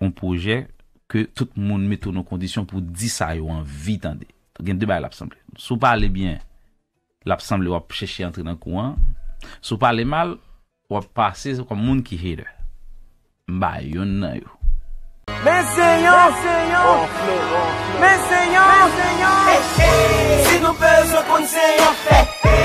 Un pouje ke tout moun metou nou kondisyon pou disa yo an vi tande. Gen debay l'absamble. Sou pale bien, l'absamble wap chèche entre nan kouan. Sou pale mal, wap pase sou kon moun ki hede. Bay, yon nan yo. Mè seyon, mè seyon, mè seyon, mè seyon, mè seyon, si nou pe sou kon seyon fe, fe.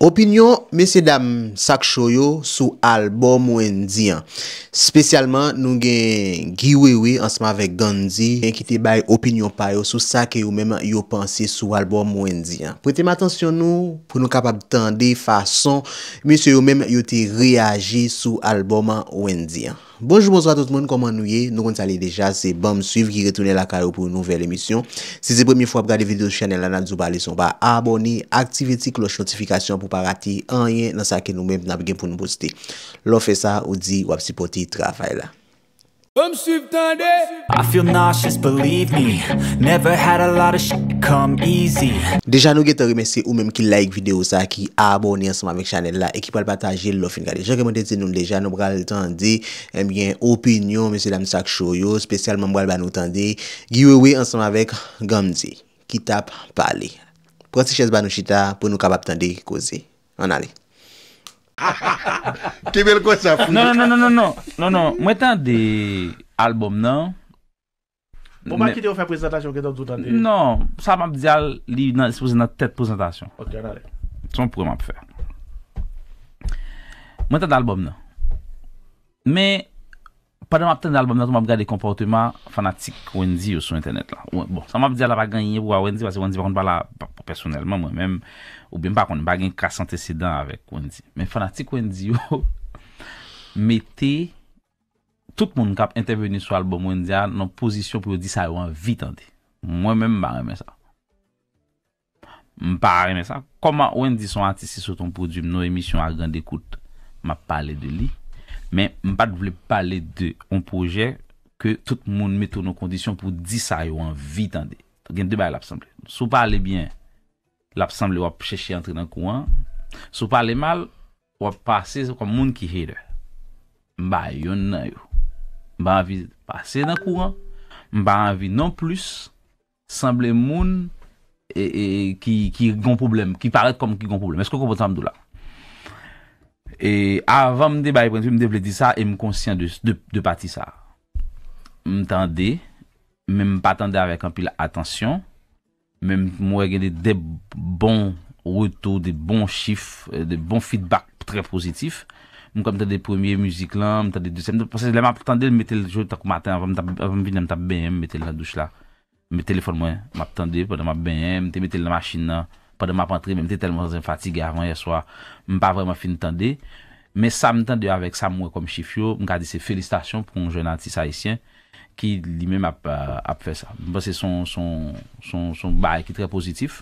Opinyon mese dam sak choyo sou alboum wendian. Spesyalman nou gen Giwewe ansman ve Gandhi enkite bay opinyon payo sou sa ke yo mèm yo pansi sou alboum wendian. Pretem atensyon nou pou nou kapab tande fason mese yo mèm yo te reagi sou alboum wendian. Bonjou bonjou a tout moun, koman nou ye? Nou kon tali deja, se bom suiv ki retounen la kare ou pou nou vel emisyon. Se se premi fwa ap gade video chanel anan djou bali son ba aboni, aktiviti kloch notifikasyon pou pa rati anye nan sa ke nou menp nab gen pou nou poste. Lò fè sa ou di wapsi poti trafay la. Bom suiv tande! I feel nauseous, believe me, never had a lot of sh... Come easy Ou mwen ki te ou fè prezentasyon gen nou zoutan de? Non, sa mwen ap diyal li nan espose nan tèt prezentasyon. Ok, anale. Sè mwen pou mwen ap fè. Mwen te d'albom nan. Me, padè mwen ap ten d'albom nan, mwen ap gade komportouman fanatik wènzi yo sou internet la. Bon, sa mwen ap diyal ap baganyen pou wènzi, wènzi wènzi bakon bala personelman mwen, mwen mèm ou oh. bèm bakon bagen kase antecedant avèk wènzi. Me, fanatik wènzi yo, mète Tout moun kap interveni sou albou mwen diyan, nou pozisyon pou yo di sa yo an vitande. Mwen men mba reme sa. Mba reme sa. Koman mwen di son antisi sou ton prodjoum, nou emisyon a gande koute, mba pale de li. Men mba dvle pale de un projè ke tout moun metou nou kondisyon pou di sa yo an vitande. Gen debay l'absamble. Sou pale bien, l'absamble wap chèche entre nan kouan. Sou pale mal, wap pase sou kon moun ki hede. Mba yon nan yo. m ba anvi pase nan kouran, m ba anvi nan plus sanble moun e, e, ki goun poublem, ki paret kom ki goun poublem, esko kon potan m dou la. E avan m de baye prentu, m de vle di sa, e m konsyen de pati sa. M tende, men m pa tende avek an pila atensyon, men m mwe gade de bon reto, de bon chif, de bon feedback tre positif, Mwen ka mwen te de premier mouzik lan, mwen te de deuxième. Mwen te de mwen ap tende, mwen te de jouy takou maten, ap mwen te de mwen te de bèye, mwen te de la douche la. Mwen te de lè fon mwen, mwen te de tende, mwen te de mwen bèye, mwen te de mwen te de la machine la. Mwen te de mwen ap entri, mwen te de telman zan fati gè avant yè swa. Mwen pa vreman fin tende. Mwen sa mwen tende avèk sa mwen kom chif yo, mwen ka de se felistasyon pou mwen joun anti-sahisyen ki li mè mè ap fè sa. Mwen se son bèye ki trè pozitif.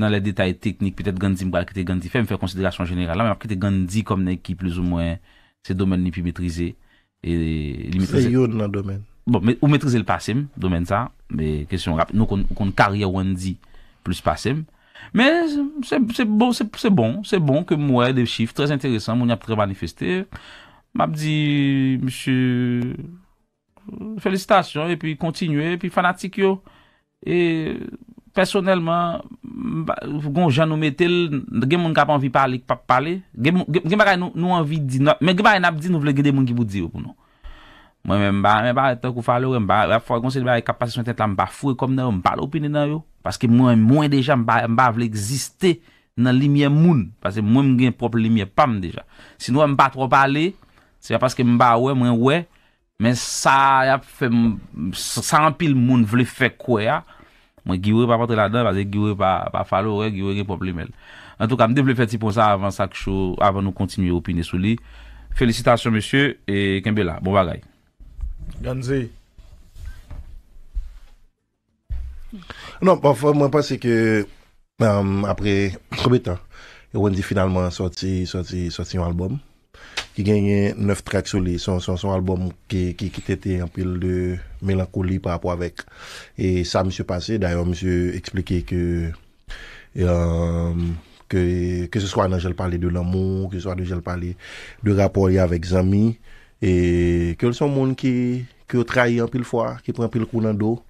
nan lè detay teknik, pètèt gandzi mbra ki te gandzi fèm, fèm fèm konsiderasyon jeneral la, mè ap ki te gandzi kom nè ki plus ou mwen se domen ni pi mètrize. E se yon nan domen. Bon, ou mètrize l'passem, domen sa, mè kesyon rap, nou kon karia wèn di plus passem. Mè, se bon, se bon, se bon ke mwen de chif, trèz intèresan, moun ap trèz manifestè. M'ap di, m'si, felistasyon, e pi kontinue, e pi fanatik yo. E, personelman, mba kon jan nou metel, gen moun kap anvi pale, gen mba kaya nou anvi di, men gen mba anvi di nou vle gede moun ki bou di yo pou nou. Mwen mba, mwen mba, mwen mba, mwen mba, mba fwa gonsen mba kapase son tet la, mba fwe kom nou, mba lopine nou, paske mwen mwen deja mba vle existe nan limye moun, paske mwen mwen gen propi limye pam deja. Sinon mba tro pale, se ya paske mba we, mwen we, men sa yap fe, sa ampil moun vle fe kwe ya, Mwen giwè pa patre la den, wazè giwè pa falo, wè giwè gen pop li men. An tou ka, mde ple feti pou sa avan sa kisho, avan nou kontinu yo pi nesou li. Felicitasyon, monsye, e kembe la. Bon bagay. Ganze. Non, mwen pase ke euh, apre koube tan, wèndi finalman sorti yon albom. qui gagne 9 tracks sur son, album qui, était un pile de mélancolie par rapport avec. Et ça, monsieur passé. D'ailleurs, monsieur expliquait que, euh, que, que ce soit un angel de l'amour, que ce soit un angel parler de rapport avec amis et que le son monde qui, qui trahi un pile fois, qui prend un pile coup dans le dos,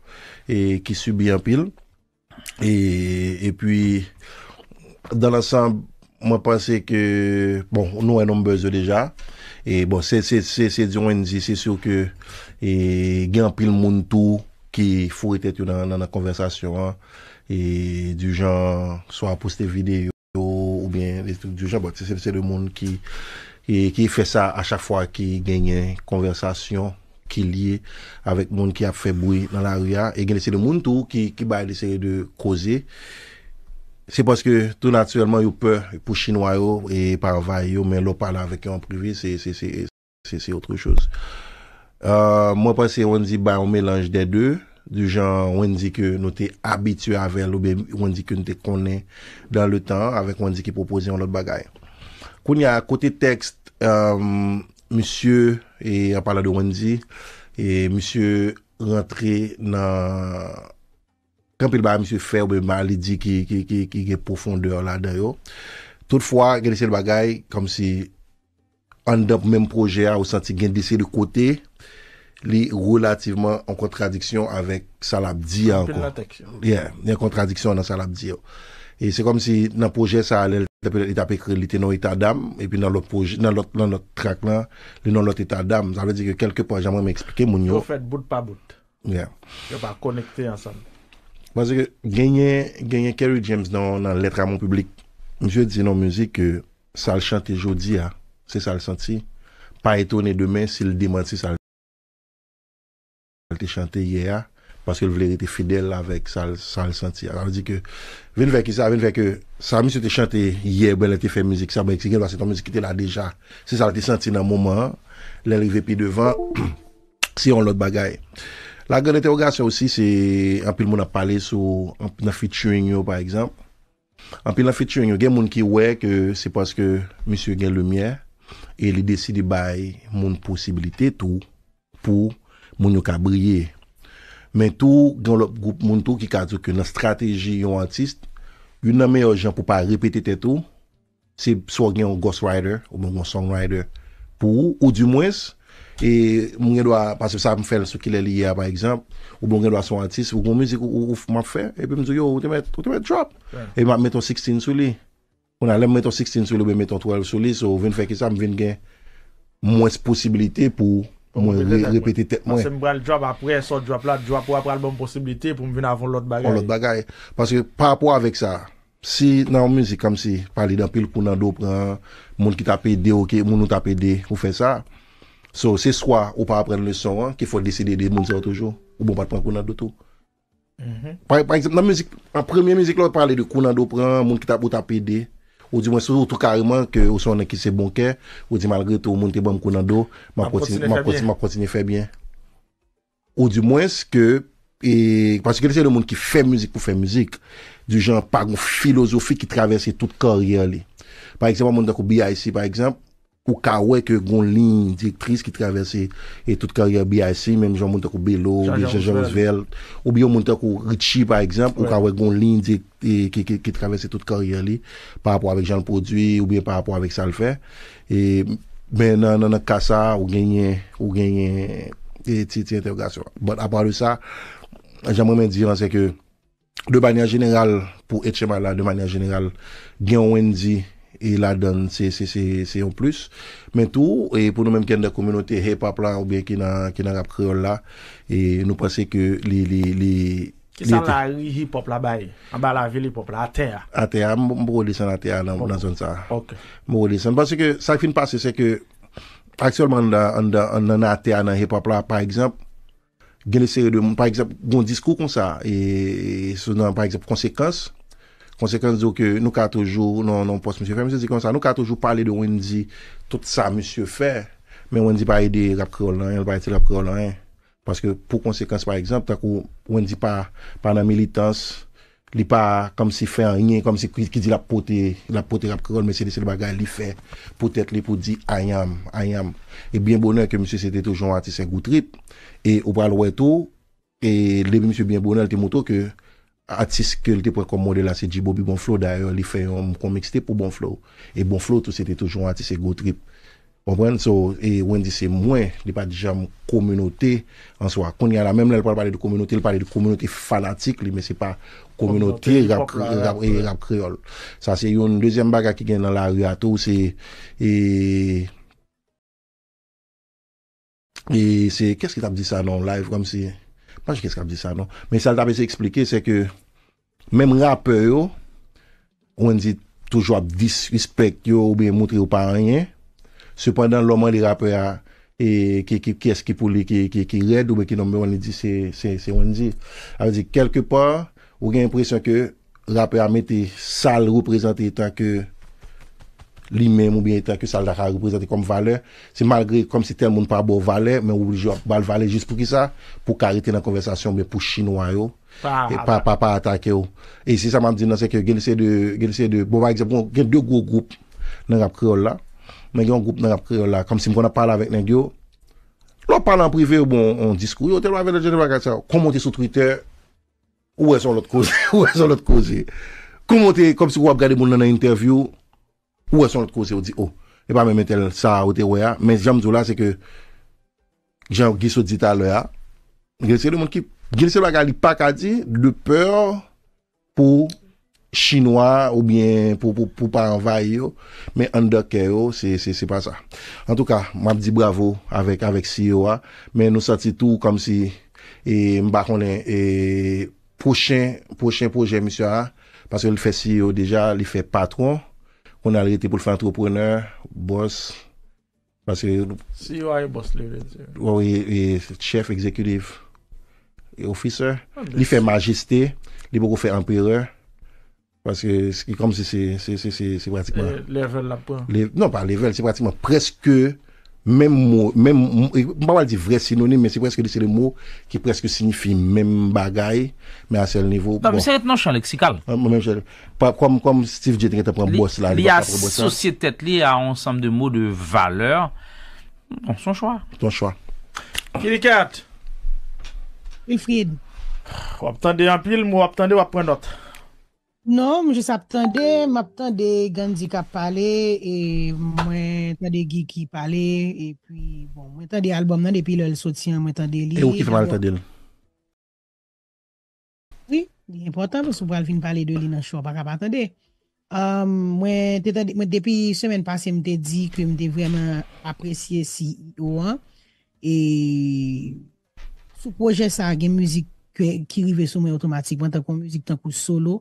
et qui subit un pile. Et, et puis, dans l'ensemble, Mwen panse ke, bon, nou anonm beze deja. E bon, se diyon enzi, se sou ke e, gen pil moun tou ki fou etet yo nan la konversasyon. E du jan, sou a poste video ou bien, bon, se diyon moun e, ki fe sa a chak fwa ki genye konversasyon ki liye avèk moun ki ap feboui nan la riyan. E genese de moun tou ki baye leseye de koze. Se paske tou natswèlman yo pè pou chinois yo e parvay yo men lo pala avèk yo an privi se se se se se se otro chous. Mwen pasè wèndi bay ou mèlanj de dè dè di jan wèndi ke nou te abitü avèl ou bè wèndi ke nou te konè dan le tan avèk wèndi ki proposè yon not bagay. Koun ya kote tekst misye e apala de wèndi e misye rentre nan... Kampil ba msè fè ou beman li di ki Ki gen profondeur la dayo Toutfwa gen disè l bagay Kom si An dèp mèm proje a ou santi gen disè l kote Li relativeman An kontradiksyon avèk salabdi An kontradiksyon An salabdi yo E se kom si nan proje sa alel E tapèk li tenon itadam E pi nan lot trak lan Li nan lot itadam Zalè di ke kelke pan jaman mè eksplike moun yo Yon fèt bout pa bout Yon pa konekte ansam Parce que gagner gagner Kerry James dans, dans lettre à mon public. Je dis dans musique que ça le chanté jodi a. Ah, c'est ça le senti. Pas étonné demain s'il démenti ça. le te chanté hier ah, parce qu'il voulait être fidèle avec ça ça le senti. Alors dit que venez vers qui ça venez vers que ça a mis chanté hier ben elle été fait musique ça ben c'est parce que ton musique était là déjà. C'est ça le senti dans moment. Hein. L'arrivée puis devant c'est on l'autre bagaille. La gen enteogasyon osi se anpil moun ap pale sou anpil nan fiturinyo par ekzamp. Anpil nan fiturinyo gen moun ki wek se paske monsye gen lumiè e li desi di bay moun posibilite tou pou moun yo ka brye. Men tou gen lop goup moun tou ki kajou ke nan strategi yo antist yon nanme yo jan pou pa repete te tou se swa gen yon ghostwriter ou moun yon songwriter pou ou di mwens E moun gen do a, pasif sa m fèl sou ki lè li yè a par ekzamp, ou bon gen do a sou artist, ou kon müzik ou ou m ap fè, epi m zou yo, ou te mèt, ou te mèt drop. Epi m ap mèt an 16 sou li. Ou nan lè m mèt an 16 sou li ou mè mèt an 12 sou li, sou ven fè kè sa m ven gen mwen s posibilité pou mwen repètè tek mwen. Ase m brèn l drop apre, sò drop la, drop ou a prèn l bon posibilité pou m ven avon l ot bagay. L ot bagay, pasif pa apwa avèk sa, si nan m müzik kam si, pali dan pil pou nan do prèn moun ki tapè de ok, moun nou tapè de ou fè sa So, se swa ou pa apren le son an, ki fwa deside de moun se an toujou. Ou bon pat pran kounan do tou. Mhm. Par eksept nan mouzik, an premyen mouzik lò, pale de kounan do pran, moun ki ta pout apede. Ou di mwen se sou tou kariman, ke ou son an ki se bonke, ou di malgre tou moun ki ban kounan do, ma kontine febyen. Ou di mwen se ke, e, pasikile se yon moun ki fe mouzik pou fe mouzik, di jan pa goun filosofi ki travese tout koryan li. Par eksept, moun ta kou BIC par eksept, ou ka wè ke goun lin qui ki travesse et toute carrière BIC, même joun moun belo ou Jean-Jean Roosevelt, ou bien yon moun Richie par exemple, ouais. ou ka wè goun lin e, ki travesse toute carrière li, par rapport avec Jean le Produit, ou bien par rapport avec avèk sa non non nan nan ça ou genyen, ou genyen, e, ti interrogasyon. Bon, part de ça j'aimerais me dire hein, c'est que de manière générale, pour être malade de manière générale, gen wèndi, E la dan se yon plus. Men tou, e pou nou men gen da komunote hip-hop la ou biye ki nan rap kriol la, e nou pase ki li... Ki san la hip-hop la baye? Atea? Atea, mou li san atea nan zon sa. Parce ke sa fin pase se ke aksyonman nan atea nan hip-hop la, par exemple, gen le seri de, par exemple, goun diskou kon sa, par exemple, konsekans, konsekans zyo ke nou ka toujou, nou nou pos msye fè, msye zi kon sa, nou ka toujou pale de wèndi, tout sa msye fè, men wèndi pa ede rap krol nan, el pa ete rap krol nan, paske pou konsekans par ekzamp, takou wèndi pa, panan militans, li pa, kom se fè an yen, kom se ki di la pote, la pote rap krol, men se li se bagay li fè, pou tèt li pou di, ayam, ayam, e bien bonè ke msye sete toujou an ti se goutrip, e ou pa lwè tou, e lebi msye bien bonè, el te moutou ke, Atis ke li te prekomode la se dji Bobi Bonflo, da yo li fe yon konmikste pou Bonflo. E Bonflo tou se te toujou an atis e GoTrip. Pompwenn? So, e wèndi se mwen, li pa dija mou komunote an swa. Kon yara, mèm lèl pal pale di komunote, li pale di komunote fanatik li, me se pa komunote rap kriol. Sa se yon, lèzèm baga ki gen nan la riyato, ou se, e, e, se, kè s ki tap di sa nan live, kèm se, Pache keske ap di sa nou. Men sal ta pe se eksplike se ke mem rappe yo ou an di toujwa disrespekt yo ou be moutri ou pa anyen sepondan loman li rappe ya ki eske pou li, ki red ou be ki nombe, ou an di se ou an di. Al di, kelke pa ou gen impresyon ke rappe ya me te sal reprezenti tan ke lui-même ou bien tant que ça l'a représenté comme valeur, c'est malgré comme si tel monde pas beau valeur, mais obligé à valeur juste pour qui ça, pour arrêter la conversation, mais pour chinois yo, et pas pas pas attaquer yo. Et c'est ça m'a dit non c'est que c'est de c'est de bon par exemple, il y a deux gros groupes dans rap créole là, mais il y a un groupe dans rap créole là comme si on parle avec les yo. L'on parle en privé bon on discute, yo tel avec le général ça, commenter sur Twitter où est son l'autre cause, où est son l'autre cause. comme si vous regardez mon dans interview Ou wè son lout kou se ou di ou. Oh, e pa mè mè tel sa ou te ou ya. Mè jan mdou la se ke jan wè gisou dita lou ya. Gèlise lè moun ki, gèlise lè gà li pakadi lè pèr pou chinois ou bè pou pou pou pa envay yo. Mè andokè yo. Se se se pa sa. An tou ka, mè ap di bravo avèk avèk CEO a. Mè nou sati tou kom si e mbakonè e pou chè pou chè pou jèmis yo a. Pasè lè fè CEO deja lè fè patron. On a arrêté pour faire entrepreneur, boss. Parce que. Si vous avez boss, le Oui, chef exécutif et officer. Ah, il fait majesté, il beaucoup fait empereur. Parce que c'est comme si c'est pratiquement. Level là Non, pas level, c'est pratiquement presque même mot, même, pas dire vrai synonyme, mais c'est presque, c'est le mot qui presque signifie même bagaille, mais à ce niveau. Non, mais c'est un champ lexical. Ah, comme, comme Steve J. était un boss là. Il y a hein. société liée à un ensemble de mots de valeur. Bon, son choix. Ton choix. Qui Wilfried. On va attendre un pile, on va attendre, on va prendre d'autres. No, mwen jes ap tande, map tande Gandhi ka pale, e mwen tande Giki pale, e puis bon, mwen tande album nan depi lòl soti an mwen tande li. E wò kif mwen ap tande lòl? Oui, mwen jes ap tande, mwen te tande, mwen depi semen pase mwen te di ki mwen te vremen apresye si yi do an, e sou proje sa gen mwen mwen ke rive sou mwen otomatik, mwen tande kon mwen mwen tan kou solo,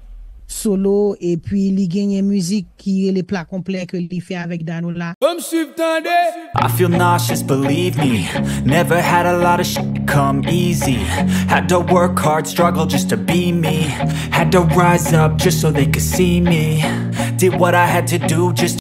solo, e pi li genye müzik ki le pla komplek li fe avèk Dano I feel nauseous, believe me, never had a lot of shit come easy. Had to work hard, struggle just to be me. Had to rise up just so they could see me. Did what I had to do just